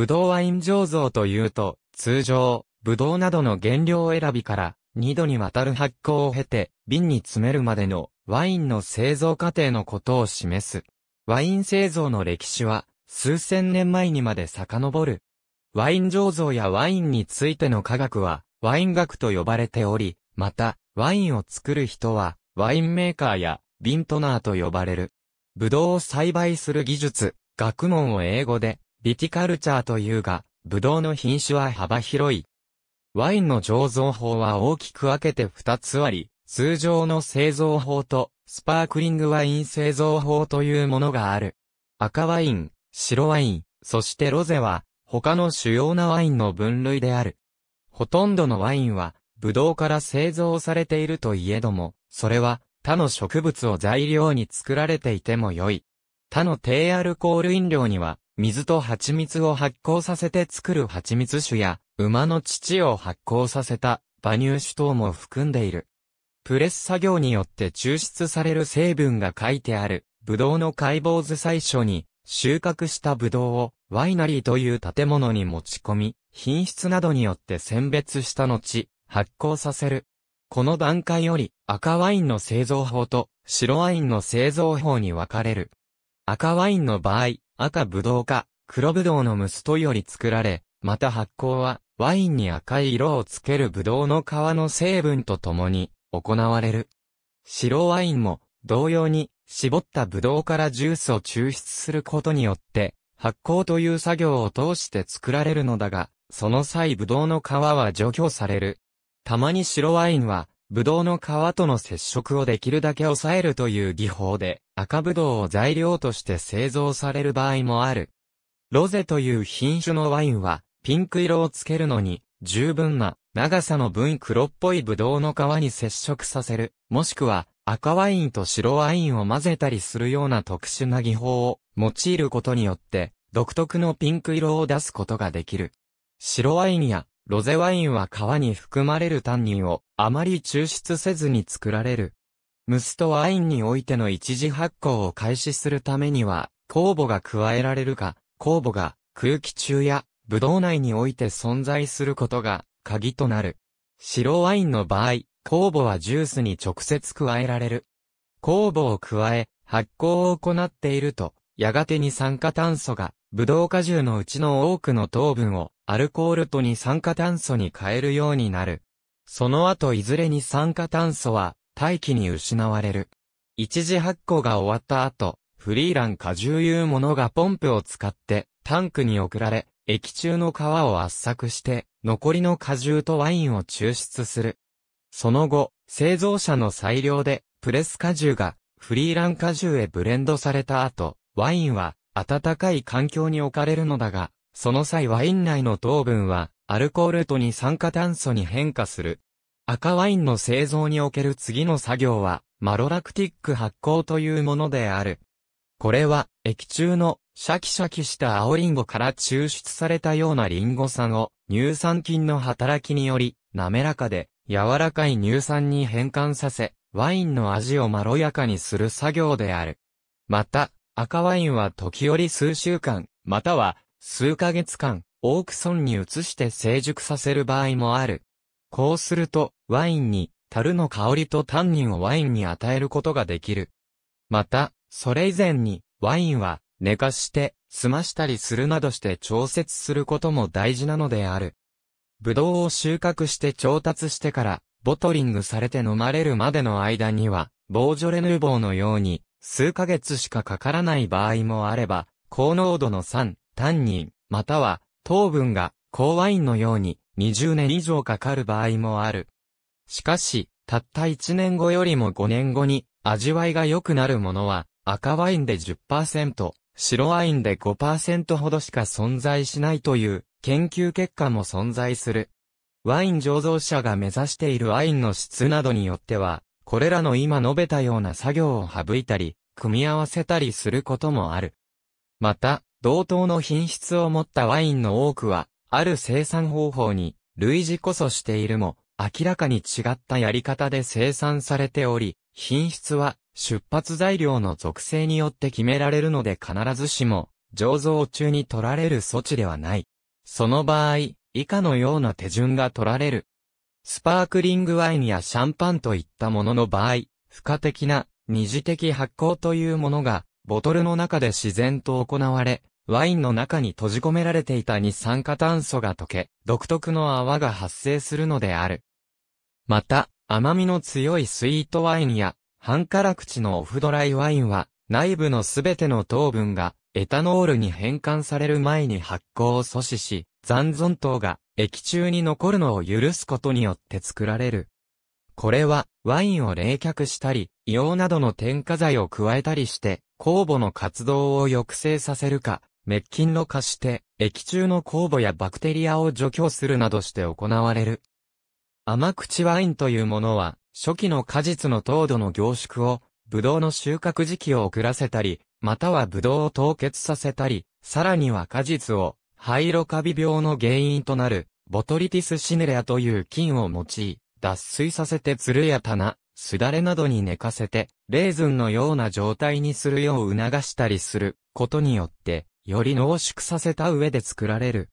ブドウワイン醸造というと、通常、ブドウなどの原料選びから、2度にわたる発酵を経て、瓶に詰めるまでのワインの製造過程のことを示す。ワイン製造の歴史は、数千年前にまで遡る。ワイン醸造やワインについての科学は、ワイン学と呼ばれており、また、ワインを作る人は、ワインメーカーや、ビントナーと呼ばれる。ブドウを栽培する技術、学問を英語で、ビティカルチャーというが、ブドウの品種は幅広い。ワインの醸造法は大きく分けて二つあり、通常の製造法と、スパークリングワイン製造法というものがある。赤ワイン、白ワイン、そしてロゼは、他の主要なワインの分類である。ほとんどのワインは、ブドウから製造されているといえども、それは、他の植物を材料に作られていても良い。他の低アルコール飲料には、水と蜂蜜を発酵させて作る蜂蜜酒や、馬の乳を発酵させた馬乳酒等も含んでいる。プレス作業によって抽出される成分が書いてある、ブドウの解剖図最初に、収穫したブドウをワイナリーという建物に持ち込み、品質などによって選別した後、発酵させる。この段階より赤ワインの製造法と白ワインの製造法に分かれる。赤ワインの場合、赤ぶどうか、黒ぶどうのムスとより作られ、また発酵は、ワインに赤い色をつけるぶどうの皮の成分とともに、行われる。白ワインも、同様に、絞ったぶどうからジュースを抽出することによって、発酵という作業を通して作られるのだが、その際ぶどうの皮は除去される。たまに白ワインは、ブドウの皮との接触をできるだけ抑えるという技法で、赤ブドウを材料として製造される場合もある。ロゼという品種のワインは、ピンク色をつけるのに、十分な長さの分黒っぽいブドウの皮に接触させる、もしくは赤ワインと白ワインを混ぜたりするような特殊な技法を用いることによって、独特のピンク色を出すことができる。白ワインやロゼワインは皮に含まれるタンニンをあまり抽出せずに作られる。ムスとワインにおいての一次発酵を開始するためには、酵母が加えられるか、酵母が空気中やブドウ内において存在することが鍵となる。白ワインの場合、酵母はジュースに直接加えられる。酵母を加え、発酵を行っていると、やがて二酸化炭素が、ブドウ果汁のうちの多くの糖分をアルコールと二酸化炭素に変えるようになる。その後いずれ二酸化炭素は大気に失われる。一次発酵が終わった後、フリーラン荷重いうものがポンプを使ってタンクに送られ、液中の皮を圧搾して残りの荷重とワインを抽出する。その後、製造者の裁量でプレス荷重がフリーラン荷重へブレンドされた後、ワインは暖かい環境に置かれるのだが、その際ワイン内の糖分は、アルコールと二酸化炭素に変化する。赤ワインの製造における次の作業は、マロラクティック発酵というものである。これは、液中のシャキシャキした青リンゴから抽出されたようなリンゴ酸を乳酸菌の働きにより滑らかで柔らかい乳酸に変換させ、ワインの味をまろやかにする作業である。また、赤ワインは時折数週間、または数ヶ月間、オークソンに移して成熟させる場合もある。こうすると、ワインに、樽の香りとタンニンをワインに与えることができる。また、それ以前に、ワインは、寝かして、済ましたりするなどして調節することも大事なのである。ブドウを収穫して調達してから、ボトリングされて飲まれるまでの間には、ボージョレ・ヌーボーのように、数ヶ月しかかからない場合もあれば、高濃度の酸、タンニン、または糖分が高ワインのように20年以上かかる場合もある。しかし、たった1年後よりも5年後に味わいが良くなるものは赤ワインで10%、白ワインで5%ほどしか存在しないという研究結果も存在する。ワイン醸造者が目指しているワインの質などによっては、これらの今述べたような作業を省いたり、組み合わせたりすることもある。また、同等の品質を持ったワインの多くは、ある生産方法に、類似こそしているも、明らかに違ったやり方で生産されており、品質は出発材料の属性によって決められるので必ずしも醸造中に取られる措置ではない。その場合、以下のような手順が取られる。スパークリングワインやシャンパンといったものの場合、付加的な二次的発酵というものが、ボトルの中で自然と行われ、ワインの中に閉じ込められていた二酸化炭素が溶け、独特の泡が発生するのである。また、甘みの強いスイートワインや、半辛口のオフドライワインは、内部のすべての糖分が、エタノールに変換される前に発酵を阻止し、残存糖が液中に残るのを許すことによって作られる。これは、ワインを冷却したり、硫黄などの添加剤を加えたりして、酵母の活動を抑制させるか、滅菌の化して、液中の酵母やバクテリアを除去するなどして行われる。甘口ワインというものは、初期の果実の糖度の凝縮を、ブドウの収穫時期を遅らせたり、またはブドウを凍結させたり、さらには果実を、灰色カビ病の原因となる、ボトリティスシネレアという菌を用い、脱水させてつるや棚、すだれなどに寝かせて、レーズンのような状態にするよう促したりすることによって、より濃縮させた上で作られる。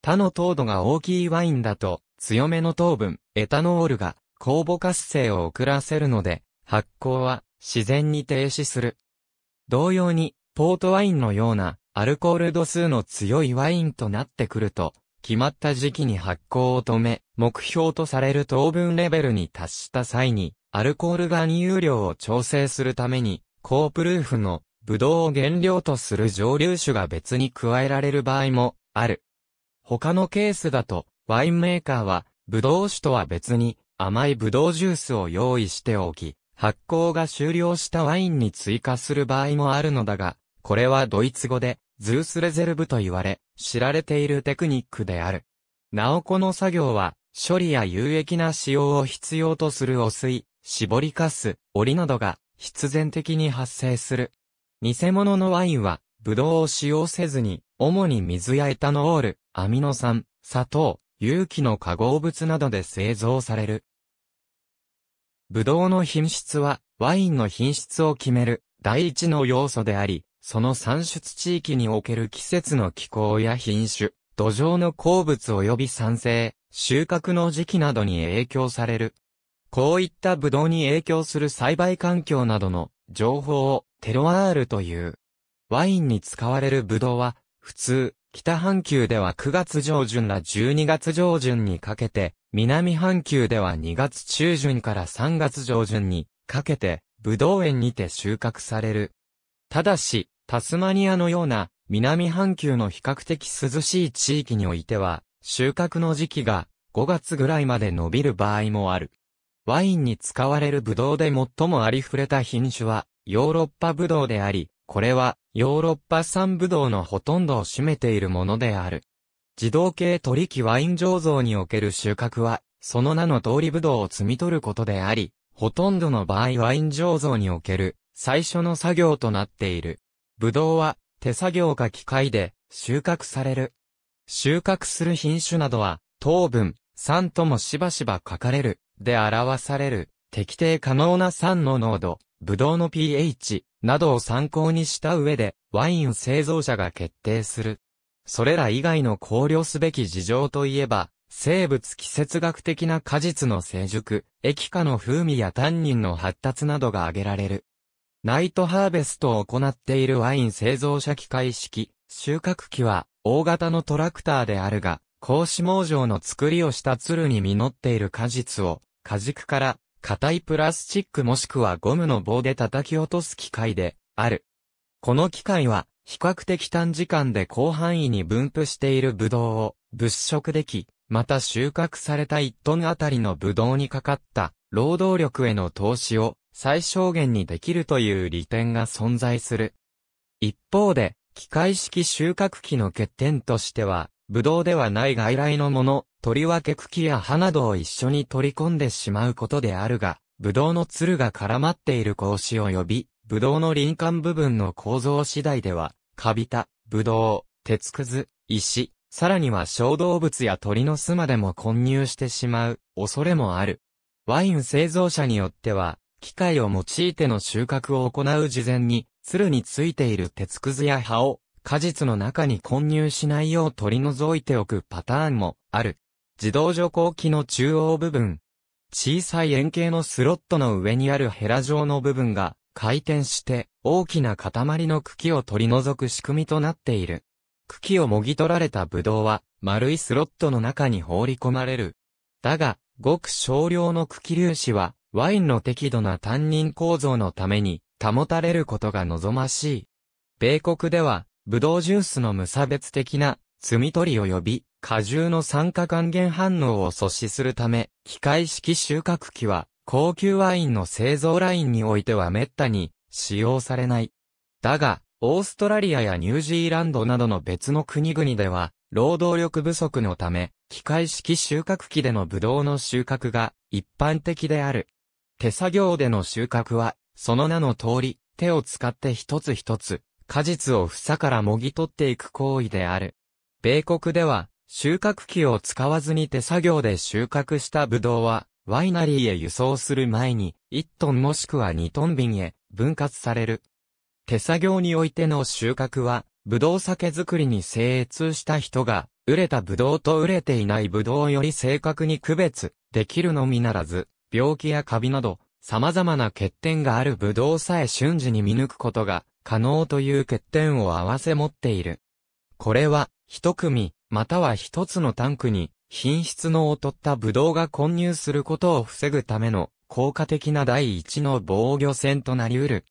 他の糖度が大きいワインだと、強めの糖分、エタノールが、酵母活性を遅らせるので、発酵は自然に停止する。同様に、ポートワインのようなアルコール度数の強いワインとなってくると、決まった時期に発酵を止め、目標とされる糖分レベルに達した際に、アルコール含有量を調整するために、高プルーフのブドウを原料とする蒸留酒が別に加えられる場合もある。他のケースだと、ワインメーカーは、ブドウ酒とは別に甘いブドウジュースを用意しておき、発酵が終了したワインに追加する場合もあるのだが、これはドイツ語で、ズースレゼルブと言われ、知られているテクニックである。なおこの作業は、処理や有益な使用を必要とする汚水、絞りかす、檻などが必然的に発生する。偽物のワインは、ブドウを使用せずに、主に水やエタノール、アミノ酸、砂糖、有機の化合物などで製造される。ブドウの品質は、ワインの品質を決める、第一の要素であり、その産出地域における季節の気候や品種、土壌の鉱物及び酸性、収穫の時期などに影響される。こういったブドウに影響する栽培環境などの情報をテロワールという。ワインに使われるブドウは、普通、北半球では9月上旬ら12月上旬にかけて、南半球では2月中旬から3月上旬にかけて、ブドウ園にて収穫される。ただし、タスマニアのような南半球の比較的涼しい地域においては、収穫の時期が5月ぐらいまで伸びる場合もある。ワインに使われるブドウで最もありふれた品種は、ヨーロッパブドウであり、これはヨーロッパ産ブドウのほとんどを占めているものである。自動系取引ワイン醸造における収穫は、その名の通りブドウを摘み取ることであり、ほとんどの場合ワイン醸造における最初の作業となっている。ブドウは手作業か機械で収穫される。収穫する品種などは糖分、酸ともしばしば書かれるで表される適定可能な酸の濃度。ブドウの pH などを参考にした上で、ワイン製造者が決定する。それら以外の考慮すべき事情といえば、生物季節学的な果実の成熟、液化の風味やタンニンの発達などが挙げられる。ナイトハーベストを行っているワイン製造者機械式、収穫機は大型のトラクターであるが、格子網状の作りをした鶴に実っている果実を、果軸から硬いプラスチックもしくはゴムの棒で叩き落とす機械である。この機械は比較的短時間で広範囲に分布しているブドウを物色でき、また収穫された1トンあたりのブドウにかかった労働力への投資を最小限にできるという利点が存在する。一方で、機械式収穫機の欠点としては、ブドウではない外来のもの、とりわけ茎や葉などを一緒に取り込んでしまうことであるが、ブドウの鶴が絡まっている格子を呼び、ブドウの林間部分の構造次第では、カビタ、ブドウ、鉄くず、石、さらには小動物や鳥の巣までも混入してしまう恐れもある。ワイン製造者によっては、機械を用いての収穫を行う事前に、鶴についている鉄くずや葉を果実の中に混入しないよう取り除いておくパターンもある。自動除光器の中央部分。小さい円形のスロットの上にあるヘラ状の部分が回転して大きな塊の茎を取り除く仕組みとなっている。茎をもぎ取られたブドウは丸いスロットの中に放り込まれる。だが、ごく少量の茎粒子はワインの適度な単人構造のために保たれることが望ましい。米国ではブドウジュースの無差別的な、摘み取り及び、果汁の酸化還元反応を阻止するため、機械式収穫機は、高級ワインの製造ラインにおいては滅多に使用されない。だが、オーストラリアやニュージーランドなどの別の国々では、労働力不足のため、機械式収穫機でのブドウの収穫が一般的である。手作業での収穫は、その名の通り、手を使って一つ一つ、果実を房からもぎ取っていく行為である。米国では、収穫機を使わずに手作業で収穫したブドウは、ワイナリーへ輸送する前に、1トンもしくは2トン瓶へ分割される。手作業においての収穫は、ブドウ酒作りに精通した人が、売れたブドウと売れていないブドウより正確に区別できるのみならず、病気やカビなど、様々な欠点があるブドウさえ瞬時に見抜くことが可能という欠点を併せ持っている。これは、一組、または一つのタンクに、品質の劣ったブドウが混入することを防ぐための、効果的な第一の防御線となり得る。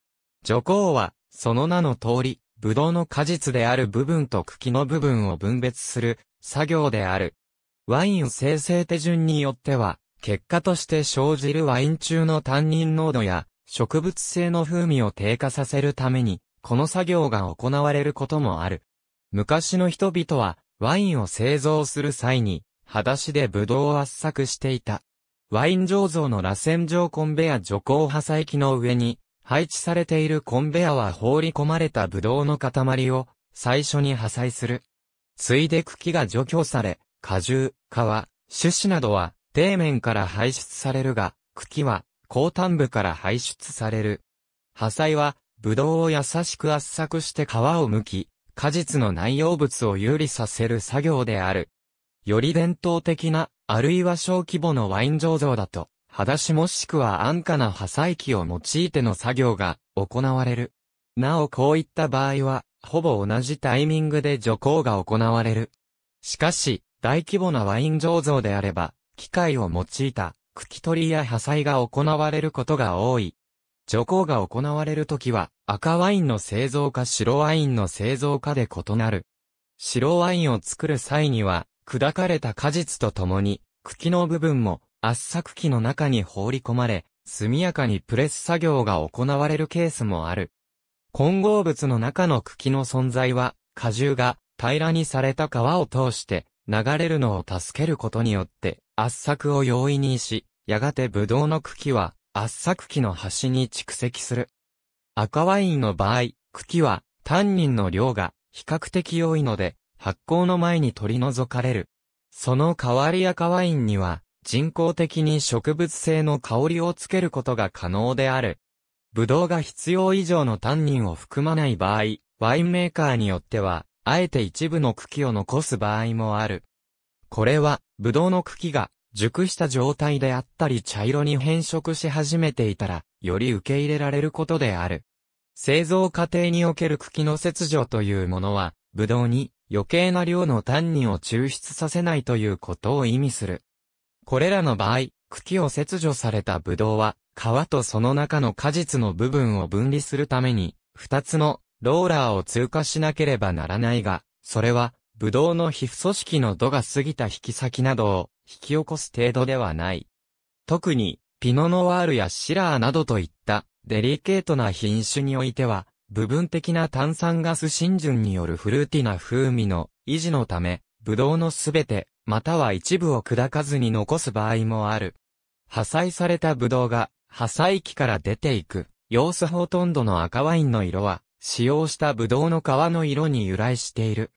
除光は、その名の通り、ブドウの果実である部分と茎の部分を分別する作業である。ワイン生成手順によっては、結果として生じるワイン中の担任濃度や植物性の風味を低下させるために、この作業が行われることもある。昔の人々は、ワインを製造する際に、裸足でブドウを圧搾していた。ワイン醸造の螺旋状コンベア徐行破砕機の上に、配置されているコンベアは放り込まれたブドウの塊を、最初に破砕する。ついで茎が除去され、果汁、皮、種子などは、底面から排出されるが、茎は、後端部から排出される。破砕は、ぶどうを優しく圧搾して皮を剥き、果実の内容物を有利させる作業である。より伝統的な、あるいは小規模のワイン醸造だと、裸足もしくは安価な破砕機を用いての作業が行われる。なおこういった場合は、ほぼ同じタイミングで除光が行われる。しかし、大規模なワイン醸造であれば、機械を用いた、茎取りや破砕が行われることが多い。除光が行われるときは、赤ワインの製造か白ワインの製造かで異なる。白ワインを作る際には、砕かれた果実とともに、茎の部分も、圧搾機の中に放り込まれ、速やかにプレス作業が行われるケースもある。混合物の中の茎の存在は、果汁が平らにされた皮を通して流れるのを助けることによって圧搾を容易にし、やがてブドウの茎は圧搾機の端に蓄積する。赤ワインの場合、茎はタンニンの量が比較的多いので、発酵の前に取り除かれる。その代わり赤ワインには、人工的に植物性の香りをつけることが可能である。ブドウが必要以上のタンニンを含まない場合、ワインメーカーによっては、あえて一部の茎を残す場合もある。これは、ブドウの茎が熟した状態であったり茶色に変色し始めていたら、より受け入れられることである。製造過程における茎の切除というものは、ブドウに余計な量のタンニンを抽出させないということを意味する。これらの場合、茎を切除されたブドウは、皮とその中の果実の部分を分離するために、二つのローラーを通過しなければならないが、それは、ブドウの皮膚組織の度が過ぎた引き先などを引き起こす程度ではない。特に、ピノノワールやシラーなどといった、デリケートな品種においては、部分的な炭酸ガス浸潤によるフルーティな風味の維持のため、ブドウのすべて、または一部を砕かずに残す場合もある。破砕されたブドウが、破砕機から出ていく、様子ほとんどの赤ワインの色は、使用したブドウの皮の色に由来している。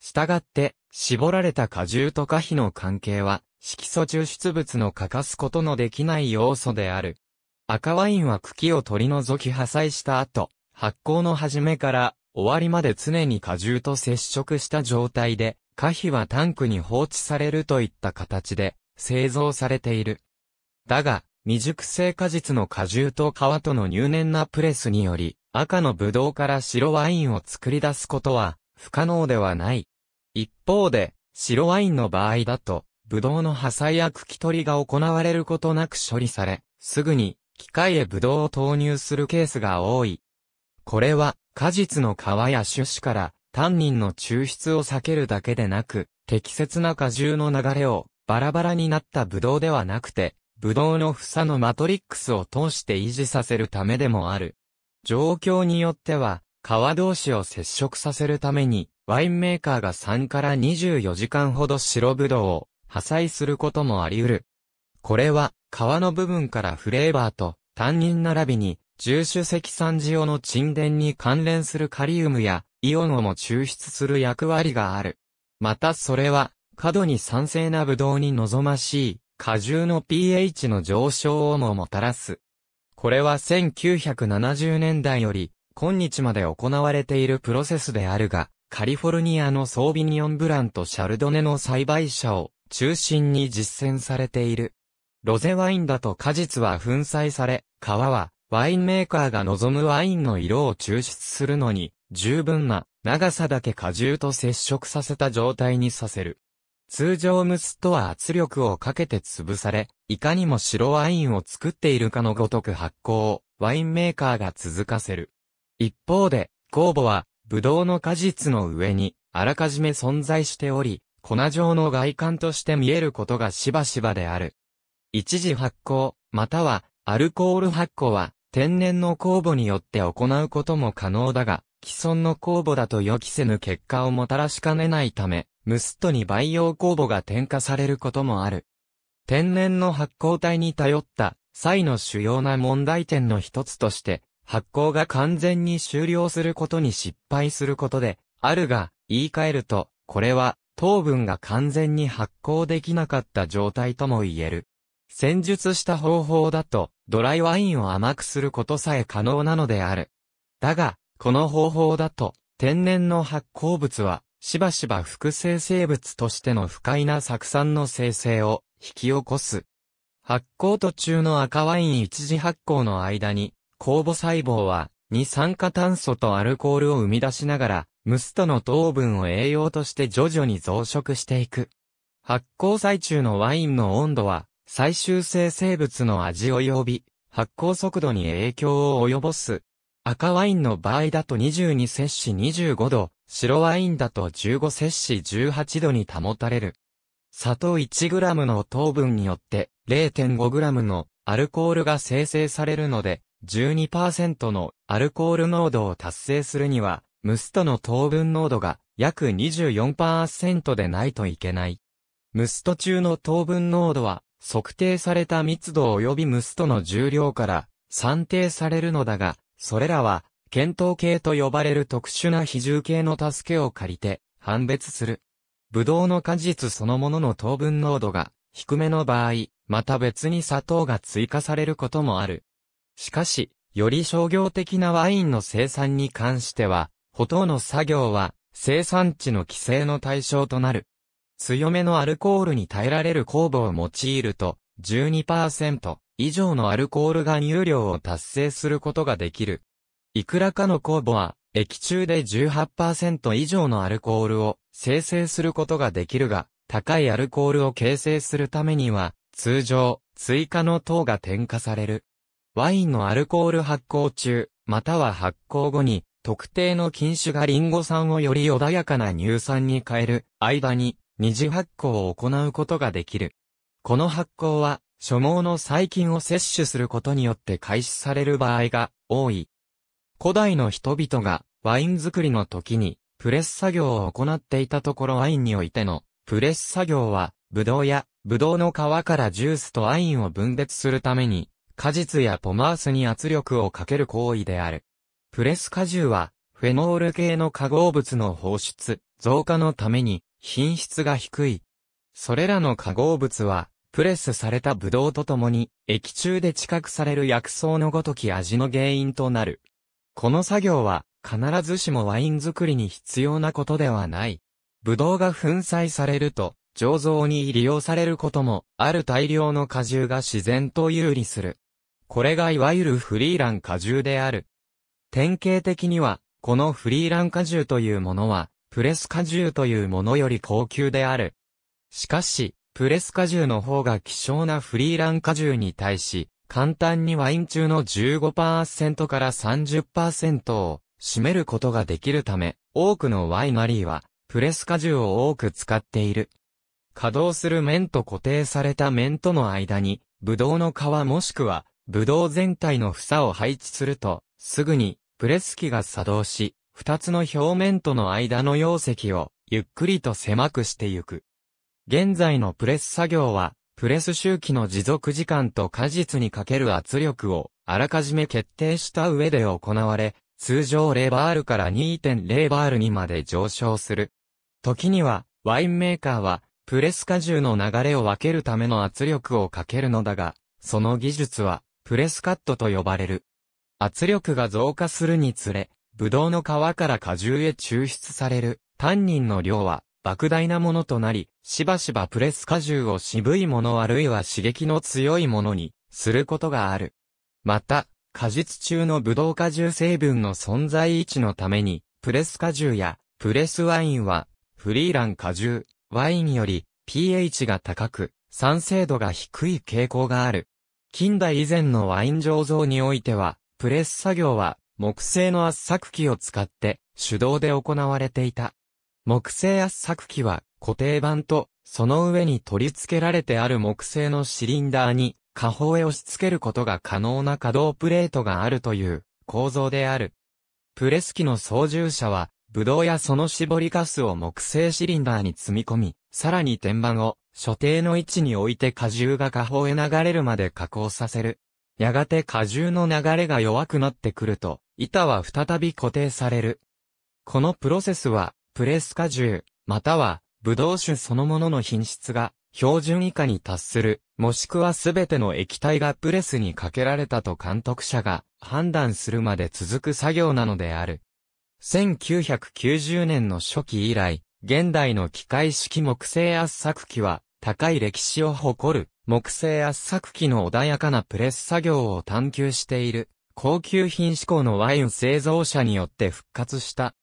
したがって、絞られた果汁と可皮の関係は、色素抽出物の欠かすことのできない要素である。赤ワインは茎を取り除き破砕した後、発酵の始めから終わりまで常に果汁と接触した状態で、可否はタンクに放置されるといった形で製造されている。だが、未熟成果実の果汁と皮との入念なプレスにより、赤のブドウから白ワインを作り出すことは不可能ではない。一方で、白ワインの場合だと、ブドウの破砕や茎取りが行われることなく処理され、すぐに機械へブドウを投入するケースが多い。これは果実の皮や種子から単人の抽出を避けるだけでなく、適切な果汁の流れをバラバラになったブドウではなくて、ブドウの房のマトリックスを通して維持させるためでもある。状況によっては、皮同士を接触させるために、ワインメーカーが3から24時間ほど白ブドウを破砕することもあり得る。これは、皮の部分からフレーバーと、単人並びに、重種積酸ジオの沈殿に関連するカリウムや、イオンをも抽出する役割がある。またそれは、過度に酸性なブドウに望ましい、果汁の pH の上昇をももたらす。これは1970年代より、今日まで行われているプロセスであるが、カリフォルニアのソービニオンブランとシャルドネの栽培者を中心に実践されている。ロゼワインだと果実は粉砕され、皮はワインメーカーが望むワインの色を抽出するのに、十分な長さだけ果汁と接触させた状態にさせる。通常蒸すとは圧力をかけて潰され、いかにも白ワインを作っているかのごとく発酵をワインメーカーが続かせる。一方で、酵母は、ブドウの果実の上に、あらかじめ存在しており、粉状の外観として見えることがしばしばである。一時発酵、またはアルコール発酵は天然の酵母によって行うことも可能だが、既存の酵母だと予期せぬ結果をもたらしかねないため、ムストに培養酵母が添加されることもある。天然の発酵体に頼った際の主要な問題点の一つとして、発酵が完全に終了することに失敗することで、あるが、言い換えると、これは糖分が完全に発酵できなかった状態とも言える。戦術した方法だと、ドライワインを甘くすることさえ可能なのである。だが、この方法だと、天然の発酵物は、しばしば複製生物としての不快な酢酸の生成を引き起こす。発酵途中の赤ワイン一次発酵の間に、酵母細胞は二酸化炭素とアルコールを生み出しながら、蒸すとの糖分を栄養として徐々に増殖していく。発酵最中のワインの温度は、最終生成物の味及び、発酵速度に影響を及ぼす。赤ワインの場合だと22摂氏25度、白ワインだと15摂氏18度に保たれる。砂糖 1g の糖分によって 0.5g のアルコールが生成されるので、12%のアルコール濃度を達成するには、ムストの糖分濃度が約24%でないといけない。ムスト中の糖分濃度は測定された密度及びムストの重量から算定されるのだが、それらは検討系と呼ばれる特殊な比重系の助けを借りて判別する。ブドウの果実そのものの糖分濃度が低めの場合、また別に砂糖が追加されることもある。しかし、より商業的なワインの生産に関しては、ほとんど作業は生産地の規制の対象となる。強めのアルコールに耐えられる酵母を用いると12%以上のアルコール含有量を達成することができる。いくらかの酵母は液中で18%以上のアルコールを生成することができるが、高いアルコールを形成するためには、通常、追加の糖が添加される。ワインのアルコール発酵中、または発酵後に、特定の菌種がリンゴ酸をより穏やかな乳酸に変える間に二次発酵を行うことができる。この発酵は、諸毛の細菌を摂取することによって開始される場合が多い。古代の人々がワイン作りの時にプレス作業を行っていたところワインにおいてのプレス作業は、ブドウやブドウの皮からジュースとワインを分別するために、果実やポマースに圧力をかける行為である。プレス果汁は、フェノール系の化合物の放出、増加のために、品質が低い。それらの化合物は、プレスされたブドウとともに、液中で知覚される薬草のごとき味の原因となる。この作業は、必ずしもワイン作りに必要なことではない。ブドウが粉砕されると、醸造に利用されることも、ある大量の果汁が自然と有利する。これがいわゆるフリーラン果汁である。典型的には、このフリーラン果汁というものは、プレス果汁というものより高級である。しかし、プレス果汁の方が希少なフリーラン果汁に対し、簡単にワイン中の15%から30%を占めることができるため、多くのワイナリーは、プレス果汁を多く使っている。稼働する面と固定された面との間に、ブドウの皮もしくは、ブドウ全体の房を配置すると、すぐにプレス機が作動し、二つの表面との間の容積を、ゆっくりと狭くしてゆく。現在のプレス作業は、プレス周期の持続時間と果実にかける圧力を、あらかじめ決定した上で行われ、通常0バールから2.0バールにまで上昇する。時には、ワインメーカーは、プレス荷重の流れを分けるための圧力をかけるのだが、その技術は、プレスカットと呼ばれる。圧力が増加するにつれ、ブドウの皮から果汁へ抽出される、タンニンの量は、莫大なものとなり、しばしばプレス果汁を渋いものあるいは刺激の強いものに、することがある。また、果実中のブドウ果汁成分の存在位置のために、プレス果汁や、プレスワインは、フリーラン果汁、ワインより、pH が高く、酸性度が低い傾向がある。近代以前のワイン醸造においては、プレス作業は、木製の圧搾機を使って、手動で行われていた。木製圧搾機は、固定板と、その上に取り付けられてある木製のシリンダーに、下方へ押し付けることが可能な可動プレートがあるという構造である。プレス機の操縦者は、ブドウやその絞りカスを木製シリンダーに積み込み、さらに天板を所定の位置に置いて荷重が下方へ流れるまで加工させる。やがて荷重の流れが弱くなってくると、板は再び固定される。このプロセスは、プレス荷重、または、ブドウ酒そのものの品質が、標準以下に達する、もしくはすべての液体がプレスにかけられたと監督者が判断するまで続く作業なのである。1990年の初期以来、現代の機械式木製圧搾機は高い歴史を誇る。木製圧搾機の穏やかなプレス作業を探求している、高級品志向のワイン製造者によって復活した。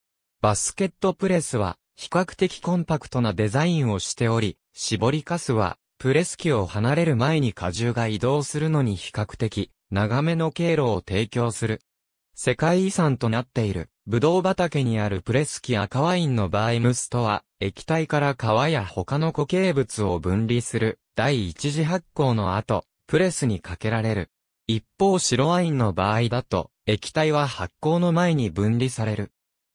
バスケットプレスは、比較的コンパクトなデザインをしており、絞りカスは、プレス機を離れる前に荷重が移動するのに比較的、長めの経路を提供する。世界遺産となっている、ブドウ畑にあるプレス機赤ワインのバイムスとは、液体から皮や他の固形物を分離する、第一次発酵の後、プレスにかけられる。一方白ワインの場合だと、液体は発酵の前に分離される。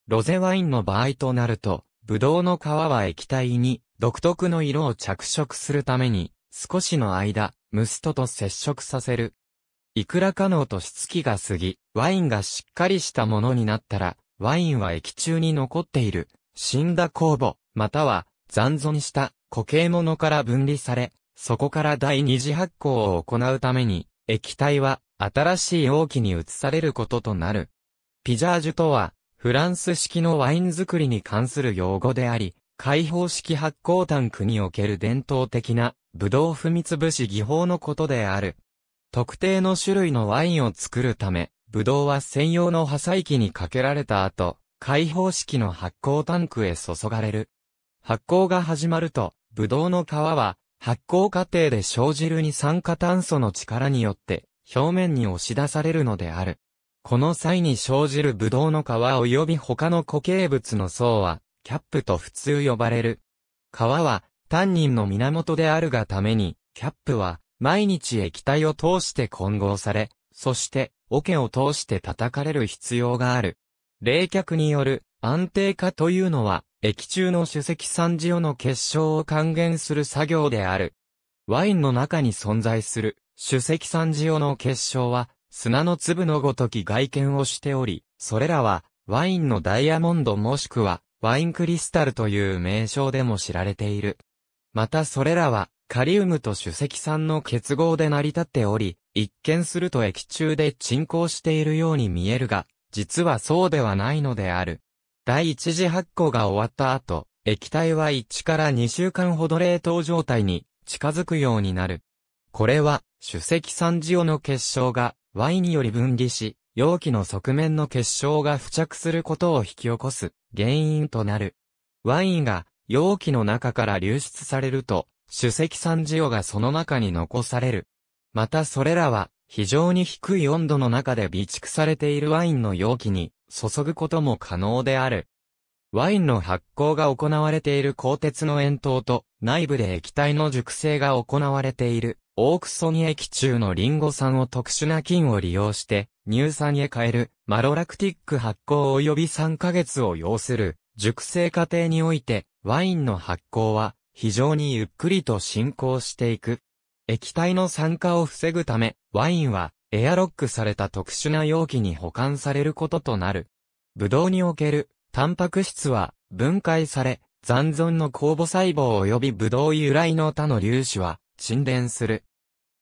ロゼワインの場合となると、ブドウの皮は液体に独特の色を着色するために、少しの間、ムストと接触させる。いくら可能としつきが過ぎ、ワインがしっかりしたものになったら、ワインは液中に残っている、死んだ酵母、または残存した固形物から分離され、そこから第二次発酵を行うために、液体は新しい容器に移されることとなる。ピジャージュとは、フランス式のワイン作りに関する用語であり、開放式発酵タンクにおける伝統的な、ブドウ踏みつぶし技法のことである。特定の種類のワインを作るため、ブドウは専用の破砕機にかけられた後、開放式の発酵タンクへ注がれる。発酵が始まると、ブドウの皮は発酵過程で生じる二酸化炭素の力によって表面に押し出されるのである。この際に生じるブドウの皮及び他の固形物の層はキャップと普通呼ばれる。皮はタンニンの源であるがためにキャップは毎日液体を通して混合され、そして桶を通して叩かれる必要がある。冷却による安定化というのは液中の主石酸ジオの結晶を還元する作業である。ワインの中に存在する主石酸ジオの結晶は砂の粒のごとき外見をしており、それらはワインのダイヤモンドもしくはワインクリスタルという名称でも知られている。またそれらはカリウムと主石酸の結合で成り立っており、一見すると液中で沈降しているように見えるが、実はそうではないのである。第一次発酵が終わった後、液体は1から2週間ほど冷凍状態に近づくようになる。これは、主石酸ジオの結晶が、ワインにより分離し、容器の側面の結晶が付着することを引き起こす原因となる。ワインが容器の中から流出されると、主石酸ジオがその中に残される。またそれらは非常に低い温度の中で備蓄されているワインの容器に注ぐことも可能である。ワインの発酵が行われている鋼鉄の円筒と内部で液体の熟成が行われているオークソニ液中のリンゴ酸を特殊な菌を利用して乳酸へ変えるマロラクティック発酵及び3ヶ月を要する熟成過程においてワインの発酵は非常にゆっくりと進行していく。液体の酸化を防ぐためワインはエアロックされた特殊な容器に保管されることとなる。ブドウにおけるタンパク質は分解され、残存の酵母細胞及びブドウ由来の他の粒子は沈殿する。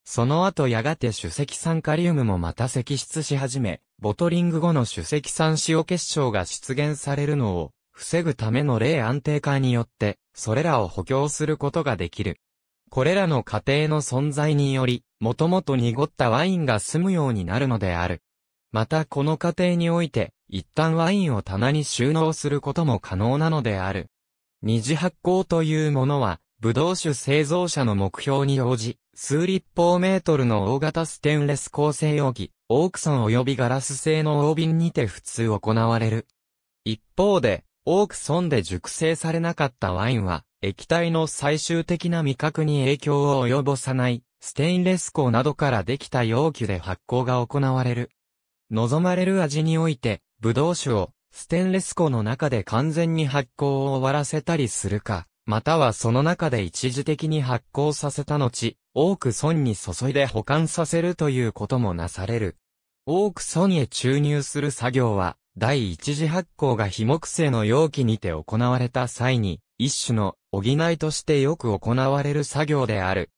その後やがて主積酸カリウムもまた析出し始め、ボトリング後の主積酸塩結晶が出現されるのを防ぐための霊安定化によって、それらを補強することができる。これらの過程の存在により、もともと濁ったワインが済むようになるのである。またこの過程において、一旦ワインを棚に収納することも可能なのである。二次発酵というものは、ブドウ酒製造者の目標に応じ、数立方メートルの大型ステンレス構成容器、オークソン及びガラス製の大瓶にて普通行われる。一方で、多く損で熟成されなかったワインは、液体の最終的な味覚に影響を及ぼさない、ステインレス鋼などからできた容器で発酵が行われる。望まれる味において、ブドウ酒を、ステンレス鋼の中で完全に発酵を終わらせたりするか、またはその中で一時的に発酵させた後、多く損に注いで保管させるということもなされる。多く損へ注入する作業は、第一次発酵が非木製の容器にて行われた際に、一種の補いとしてよく行われる作業である。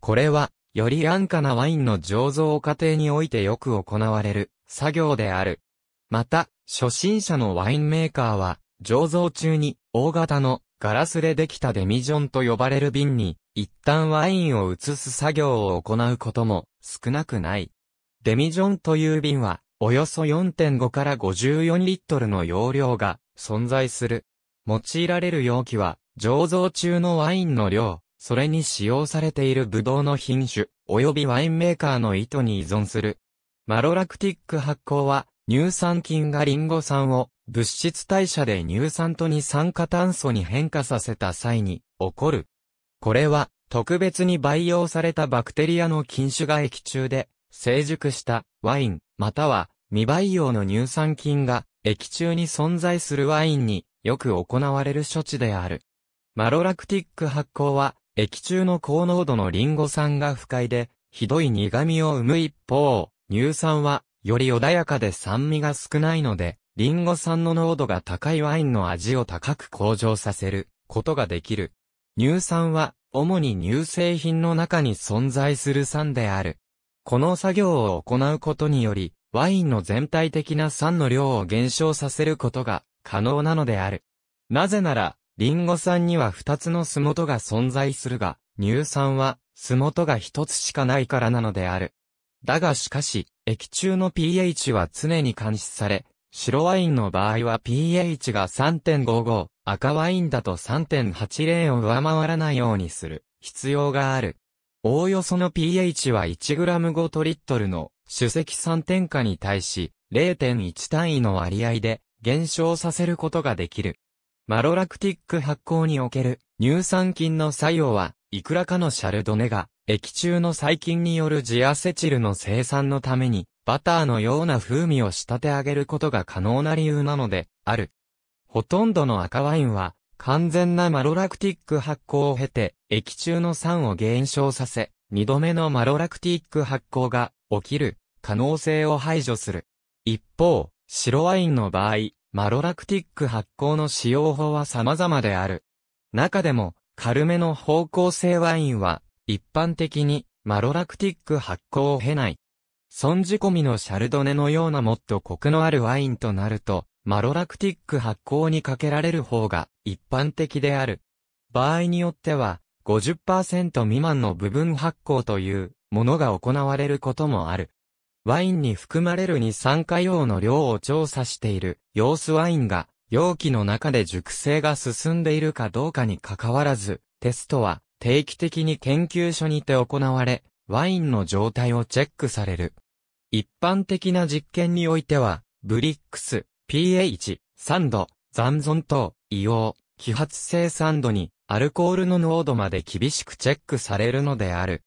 これは、より安価なワインの醸造過程においてよく行われる作業である。また、初心者のワインメーカーは、醸造中に大型のガラスでできたデミジョンと呼ばれる瓶に、一旦ワインを移す作業を行うことも少なくない。デミジョンという瓶は、およそ4.5から54リットルの容量が存在する。用いられる容器は、醸造中のワインの量、それに使用されているブドウの品種、及びワインメーカーの意図に依存する。マロラクティック発酵は、乳酸菌がリンゴ酸を物質代謝で乳酸と二酸化炭素に変化させた際に起こる。これは特別に培養されたバクテリアの菌種が液中で成熟したワイン、または未培養の乳酸菌が液中に存在するワインによく行われる処置である。マロラクティック発酵は液中の高濃度のリンゴ酸が不快でひどい苦味を生む一方、乳酸はより穏やかで酸味が少ないので、リンゴ酸の濃度が高いワインの味を高く向上させることができる。乳酸は主に乳製品の中に存在する酸である。この作業を行うことにより、ワインの全体的な酸の量を減少させることが可能なのである。なぜなら、リンゴ酸には2つの酢元が存在するが、乳酸は酢元が1つしかないからなのである。だがしかし、液中の pH は常に監視され、白ワインの場合は pH が3.55、赤ワインだと3.80を上回らないようにする必要がある。おおよその pH は 1g/5 トリットルの主積酸添加に対し0.1単位の割合で減少させることができる。マロラクティック発酵における乳酸菌の作用はいくらかのシャルドネが液中の細菌によるジアセチルの生産のためにバターのような風味を仕立て上げることが可能な理由なのである。ほとんどの赤ワインは完全なマロラクティック発酵を経て、液中の酸を減少させ、二度目のマロラクティック発酵が起きる可能性を排除する。一方、白ワインの場合、マロラクティック発酵の使用法は様々である。中でも、軽めの方向性ワインは、一般的に、マロラクティック発酵を経ない。損じ込みのシャルドネのようなもっとコクのあるワインとなると、マロラクティック発酵にかけられる方が一般的である。場合によっては、50%未満の部分発酵というものが行われることもある。ワインに含まれる二酸化用の量を調査している様子ワインが容器の中で熟成が進んでいるかどうかにかかわらず、テストは定期的に研究所にて行われ、ワインの状態をチェックされる。一般的な実験においては、ブリックス、pH、酸度、残存等、硫黄、揮発性酸度に、アルコールの濃度まで厳しくチェックされるのである。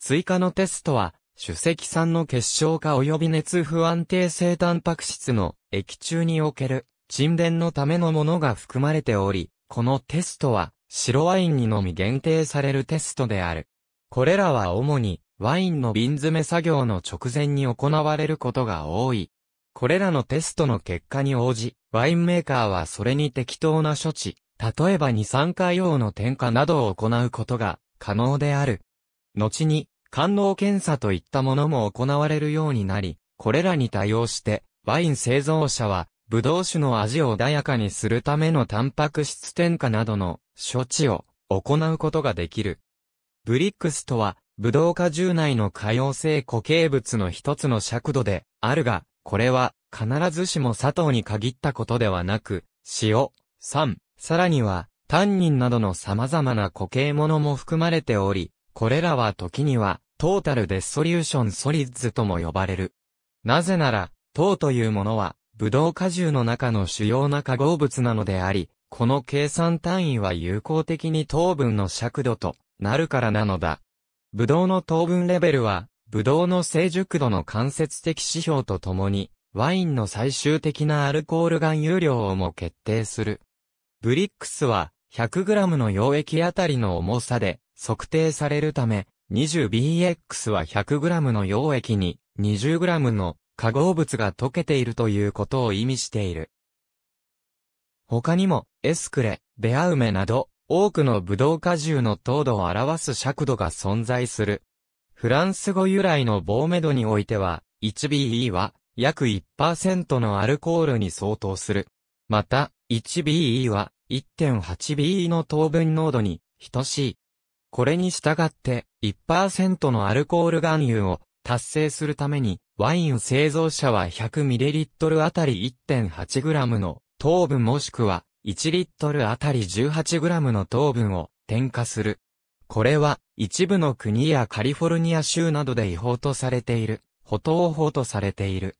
追加のテストは、主石酸の結晶化及び熱不安定性タンパク質の液中における沈殿のためのものが含まれており、このテストは白ワインにのみ限定されるテストである。これらは主にワインの瓶詰め作業の直前に行われることが多い。これらのテストの結果に応じ、ワインメーカーはそれに適当な処置、例えば二酸化硫黄の添加などを行うことが可能である。後に、官能検査といったものも行われるようになり、これらに対応して、ワイン製造者は、ブドウ酒の味を穏やかにするためのタンパク質添加などの処置を行うことができる。ブリックスとは、ブドウ果汁内の可溶性固形物の一つの尺度で、あるが、これは、必ずしも砂糖に限ったことではなく、塩、酸、さらには、タンニンなどの様々な固形物も含まれており、これらは時には、トータルデソリューションソリッズとも呼ばれる。なぜなら、糖というものは、ブドウ果汁の中の主要な化合物なのであり、この計算単位は有効的に糖分の尺度となるからなのだ。ブドウの糖分レベルはブドウの成熟度の間接的指標とともに、ワインの最終的なアルコール含有量をも決定する。ブリックスは、100g の溶液あたりの重さで測定されるため、20BX は 100g の溶液に 20g の化合物が溶けているということを意味している。他にも、エスクレ、ベアウメなど、多くのブドウ果汁の糖度を表す尺度が存在する。フランス語由来のボーメドにおいては、1BE は約1%のアルコールに相当する。また、1BE は 1.8BE の糖分濃度に等しい。これに従って1%のアルコール含有を達成するために、ワイン製造者は 100ml あたり 1.8g の糖分もしくは 1L あたり 18g の糖分を添加する。これは、一部の国やカリフォルニア州などで違法とされている、補当法とされている。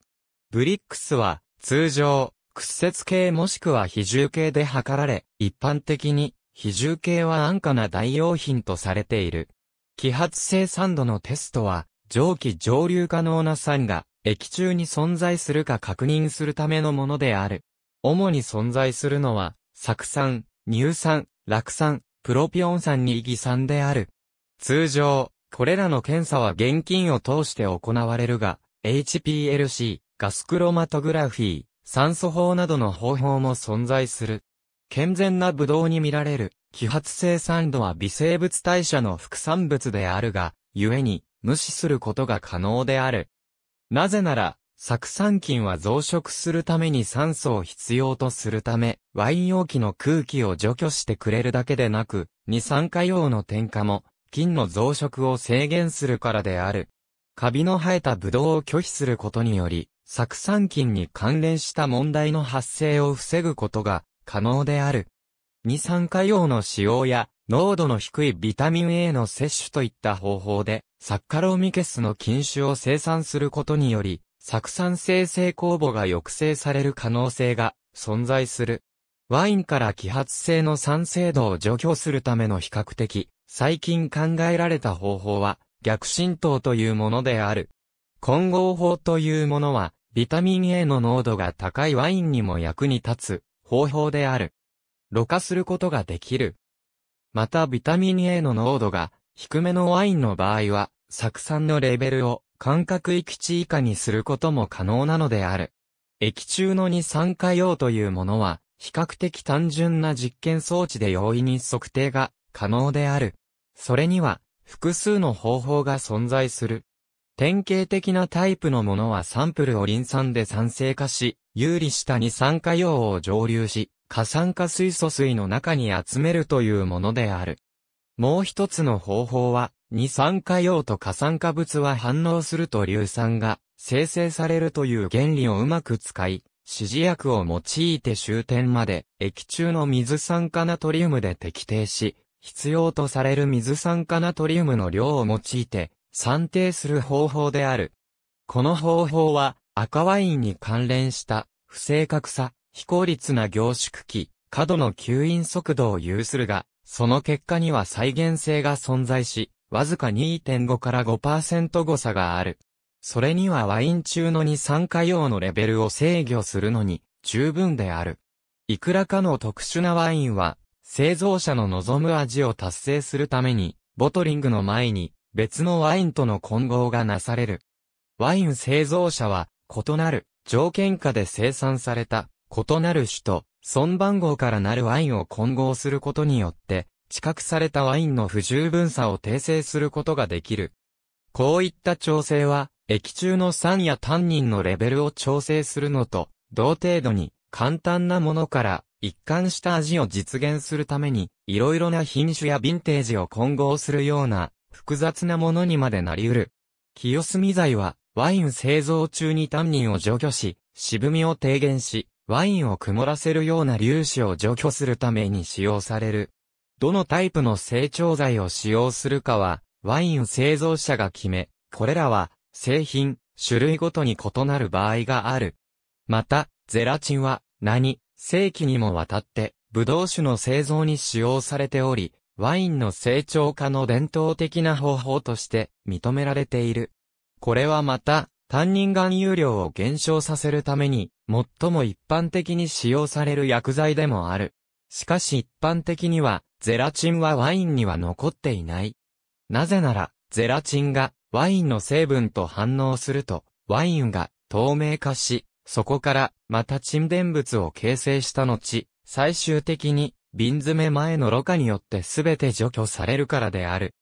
ブリックスは、通常、屈折系もしくは比重系で測られ、一般的に、比重系は安価な代用品とされている。揮発性酸度のテストは、蒸気蒸留可能な酸が、液中に存在するか確認するためのものである。主に存在するのは、酢酸、乳酸、酪酸、プロピオン酸に異議酸である。通常、これらの検査は現金を通して行われるが、HPLC、ガスクロマトグラフィー、酸素法などの方法も存在する。健全なブドウに見られる、揮発性酸度は微生物代謝の副産物であるが、故に、無視することが可能である。なぜなら、酢酸菌は増殖するために酸素を必要とするため、ワイン容器の空気を除去してくれるだけでなく、二酸化用の添加も、菌の増殖を制限するからである。カビの生えたブドウを拒否することにより、酢酸菌に関連した問題の発生を防ぐことが可能である。二酸化用の使用や、濃度の低いビタミン A の摂取といった方法で、サッカロミケスの菌種を生産することにより、酢酸性性酵母が抑制される可能性が存在する。ワインから揮発性の酸性度を除去するための比較的、最近考えられた方法は、逆浸透というものである。混合法というものは、ビタミン A の濃度が高いワインにも役に立つ方法である。ろ過することができる。またビタミン A の濃度が低めのワインの場合は、酢酸のレベルを間隔域値以下にすることも可能なのである。液中の二酸化用というものは、比較的単純な実験装置で容易に測定が可能である。それには、複数の方法が存在する。典型的なタイプのものはサンプルをリン酸で酸性化し、有利した二酸化用を蒸留し、過酸化水素水の中に集めるというものである。もう一つの方法は、二酸化用と過酸化物は反応すると硫酸が生成されるという原理をうまく使い、指示薬を用いて終点まで液中の水酸化ナトリウムで滴定し、必要とされる水酸化ナトリウムの量を用いて算定する方法である。この方法は赤ワインに関連した不正確さ、非効率な凝縮期、過度の吸引速度を有するが、その結果には再現性が存在し、わずか2.5から5%誤差がある。それにはワイン中の二酸化用のレベルを制御するのに十分である。いくらかの特殊なワインは、製造者の望む味を達成するために、ボトリングの前に別のワインとの混合がなされる。ワイン製造者は、異なる条件下で生産された、異なる種と、損番号からなるワインを混合することによって、知覚されたワインの不十分さを訂正することができる。こういった調整は、液中の酸やタンニンのレベルを調整するのと、同程度に簡単なものから一貫した味を実現するために、いろいろな品種やヴィンテージを混合するような複雑なものにまでなり得る。清澄剤は、ワイン製造中にタンニンを除去し、渋みを低減し、ワインを曇らせるような粒子を除去するために使用される。どのタイプの成長剤を使用するかは、ワイン製造者が決め、これらは、製品、種類ごとに異なる場合がある。また、ゼラチンは、何、世紀にもわたって、ブドウ酒の製造に使用されており、ワインの成長化の伝統的な方法として認められている。これはまた、単人含有量を減少させるために、最も一般的に使用される薬剤でもある。しかし一般的には、ゼラチンはワインには残っていない。なぜなら、ゼラチンがワインの成分と反応すると、ワインが透明化し、そこからまた沈殿物を形成した後、最終的に瓶詰め前のろ過によって全て除去されるからである。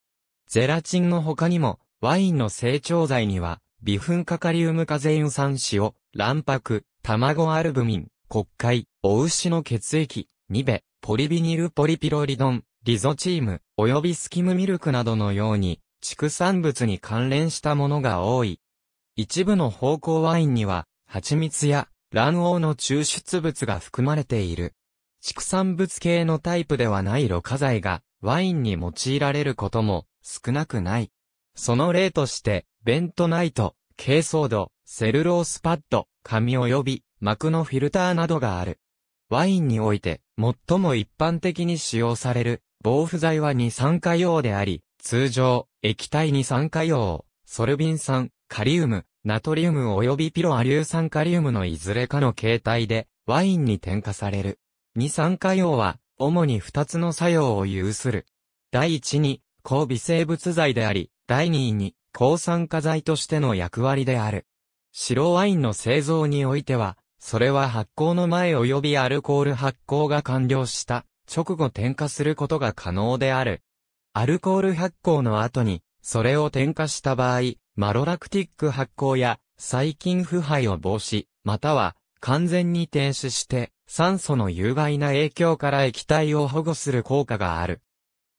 ゼラチンの他にも、ワインの成長剤には、微粉カカリウムカゼイン酸塩、卵白、卵アルブミン、黒海、お牛の血液、ニベ、ポリビニルポリピロリドン、リゾチーム、及びスキムミルクなどのように、畜産物に関連したものが多い。一部の芳香ワインには、蜂蜜や卵黄の抽出物が含まれている。畜産物系のタイプではない露過剤が、ワインに用いられることも少なくない。その例として、ベントナイト、珪藻土、セルロースパッド、紙及び膜のフィルターなどがある。ワインにおいて、最も一般的に使用される、防腐剤は二酸化用であり、通常、液体二酸化用、ソルビン酸、カリウム、ナトリウム及びピロア硫酸カリウムのいずれかの形態で、ワインに添加される。二酸化用は、主に二つの作用を有する。第一に、抗微生物剤であり、第二に、抗酸化剤としての役割である。白ワインの製造においては、それは発酵の前及びアルコール発酵が完了した直後添加することが可能である。アルコール発酵の後に、それを添加した場合、マロラクティック発酵や細菌腐敗を防止、または完全に停止して酸素の有害な影響から液体を保護する効果がある。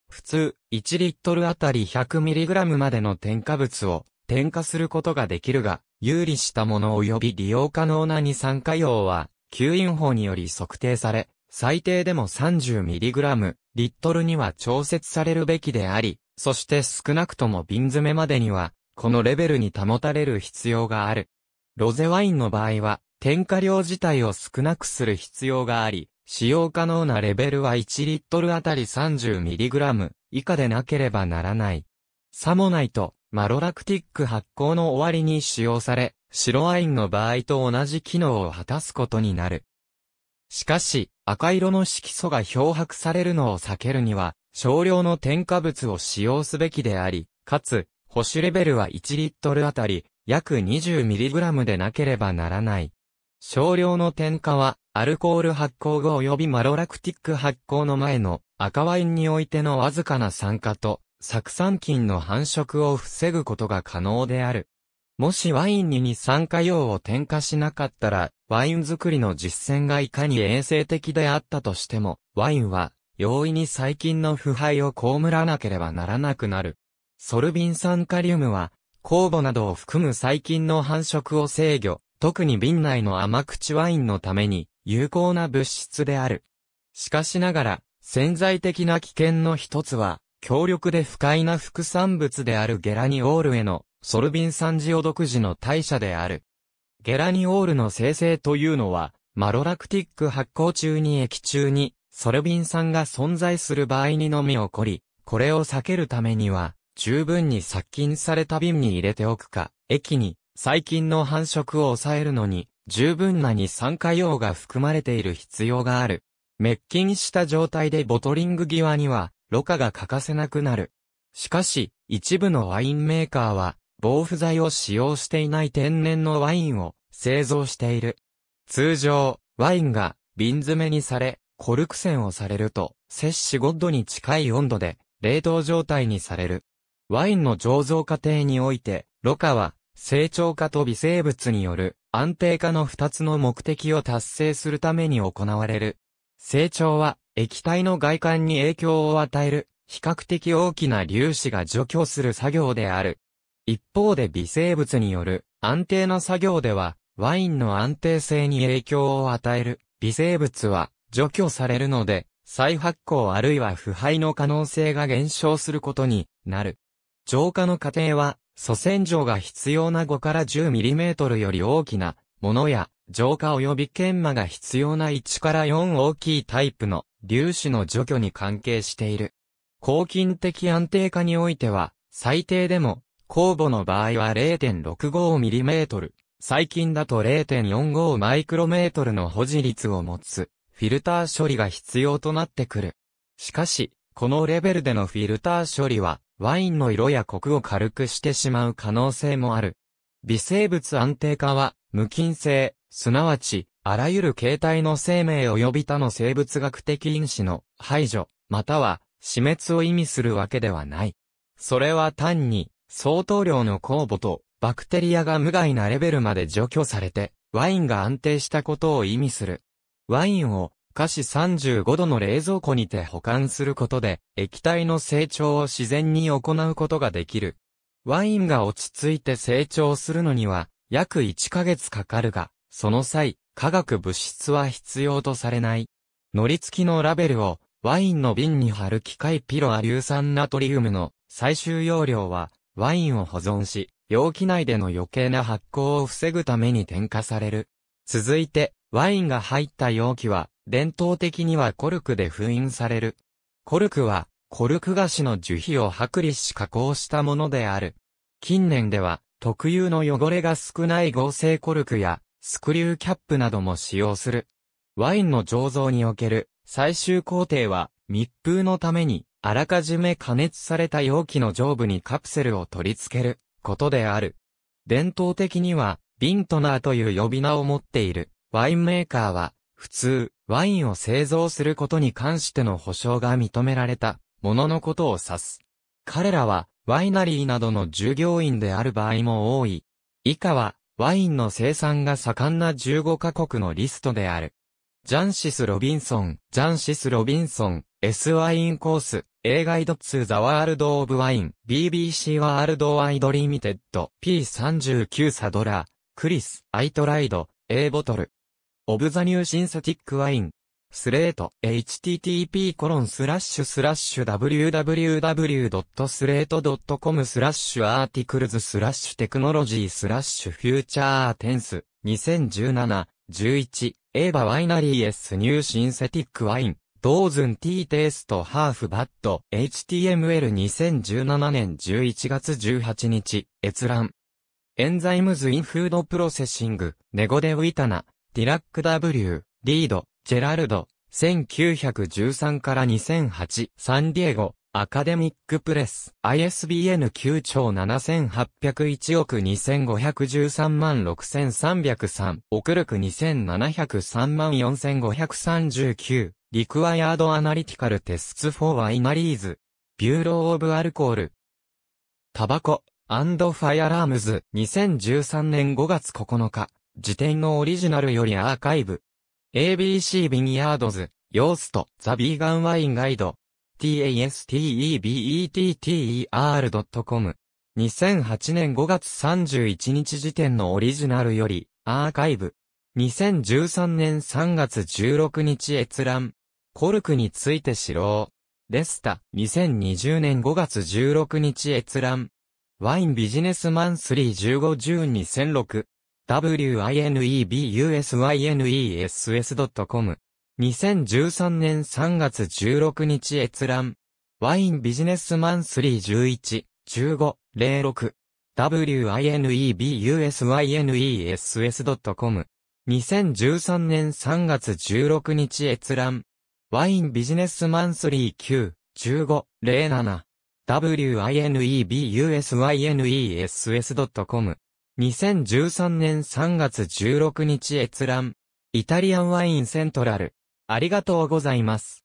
普通、1リットルあたり 100mg までの添加物を添加することができるが、有利したもの及び利用可能な二酸化用は、吸引法により測定され、最低でも 30mg、リットルには調節されるべきであり、そして少なくとも瓶詰めまでには、このレベルに保たれる必要がある。ロゼワインの場合は、添加量自体を少なくする必要があり、使用可能なレベルは1リットルあたり 30mg 以下でなければならない。さもないと、マロラクティック発酵の終わりに使用され、白ワインの場合と同じ機能を果たすことになる。しかし、赤色の色素が漂白されるのを避けるには、少量の添加物を使用すべきであり、かつ、保守レベルは1リットルあたり、約 20mg でなければならない。少量の添加は、アルコール発酵後及びマロラクティック発酵の前の赤ワインにおいてのわずかな酸化と、酢酸菌の繁殖を防ぐことが可能である。もしワインに二酸化用を添加しなかったら、ワイン作りの実践がいかに衛生的であったとしても、ワインは容易に細菌の腐敗を被らなければならなくなる。ソルビン酸カリウムは、酵母などを含む細菌の繁殖を制御、特に瓶内の甘口ワインのために有効な物質である。しかしながら、潜在的な危険の一つは、強力で不快な副産物であるゲラニオールへのソルビン酸ジオ独自の代謝である。ゲラニオールの生成というのは、マロラクティック発酵中に液中にソルビン酸が存在する場合にのみ起こり、これを避けるためには、十分に殺菌された瓶に入れておくか、液に細菌の繁殖を抑えるのに、十分な二酸化硫黄が含まれている必要がある。滅菌した状態でボトリング際には、ろ過が欠かせなくなる。しかし、一部のワインメーカーは、防腐剤を使用していない天然のワインを製造している。通常、ワインが瓶詰めにされ、コルク栓をされると、摂氏5度に近い温度で、冷凍状態にされる。ワインの醸造過程において、ろ過は、成長化と微生物による安定化の二つの目的を達成するために行われる成長は液体の外観に影響を与える比較的大きな粒子が除去する作業である。一方で微生物による安定の作業ではワインの安定性に影響を与える微生物は除去されるので再発酵あるいは腐敗の可能性が減少することになる。浄化の過程は、祖先浄が必要な5から 10mm より大きなものや、浄化及び研磨が必要な1から4大きいタイプの粒子の除去に関係している。抗菌的安定化においては、最低でも、酵母の場合は 0.65mm、最近だと 0.45μm の保持率を持つ、フィルター処理が必要となってくる。しかし、このレベルでのフィルター処理は、ワインの色やコクを軽くしてしまう可能性もある。微生物安定化は、無菌性、すなわち、あらゆる形態の生命及び他の生物学的因子の排除、または死滅を意味するわけではない。それは単に、相当量の酵母とバクテリアが無害なレベルまで除去されて、ワインが安定したことを意味する。ワインを華氏35度の冷蔵庫にて保管することで、液体の成長を自然に行うことができる。ワインが落ち着いて成長するのには、約1ヶ月かかるが、その際、化学物質は必要とされない。糊り付きのラベルをワインの瓶に貼る機械ピロア硫酸ナトリウムの最終容量はワインを保存し、容器内での余計な発酵を防ぐために添加される。続いて、ワインが入った容器は、伝統的にはコルクで封印される。コルクは、コルク菓子の樹皮を剥離し加工したものである。近年では、特有の汚れが少ない合成コルクや、スクリューキャップなども使用する。ワインの醸造における最終工程は密封のためにあらかじめ加熱された容器の上部にカプセルを取り付けることである。伝統的にはビントナーという呼び名を持っているワインメーカーは普通ワインを製造することに関しての保証が認められたもののことを指す。彼らはワイナリーなどの従業員である場合も多い。以下はワインの生産が盛んな15カ国のリストである。ジャンシス・ロビンソン、ジャンシス・ロビンソン、S ワインコース、A ガイド2ザワールドオブワイン、BBC ワールドワイドリミテッド、P39 サドラ、クリス、アイトライド、A ボトル。オブザニューシンセティックワイン、スレート http コロンスラッシュスラッシュ www.slate.com スラッシュアーティクルズスラッシュテクノロジースラッシュフューチャーテンス2017 11エーバワイナリー S ニューシンセティックワインドーズンティーテイストハーフバッド HTML2017 年11月18日閲覧エンザイムズインフードプロセッシングネゴデウィタナディラック W リードジェラルド、1913から2008、サンディエゴ、アカデミックプレス、ISBN 9兆7801億2513万6303、送るく2703万4539、リクワイアードアナリティカルテスツフォーワイナリーズ、ビューローオブアルコール、タバコ、アンドファイアラームズ、2013年5月9日、辞典のオリジナルよりアーカイブ、ABC ビニヤードズ、ヨースト、ザ・ビーガン・ワイン・ガイド、tastebetter.com。2008年5月31日時点のオリジナルより、アーカイブ。2013年3月16日閲覧。コルクについて知ろう。レスタ、2020年5月16日閲覧。ワインビジネスマンスリー1510 2006。w i n e b u s i n e s s c o m 2013年3月16日閲覧。ワインビジネスマンスリー11、15、06。w i n e b u s i n e s s c o m 2013年3月16日閲覧。ワインビジネスマンスリー9、15、07。w i n e b u s i n e s s c o m 2013年3月16日閲覧。イタリアンワインセントラル。ありがとうございます。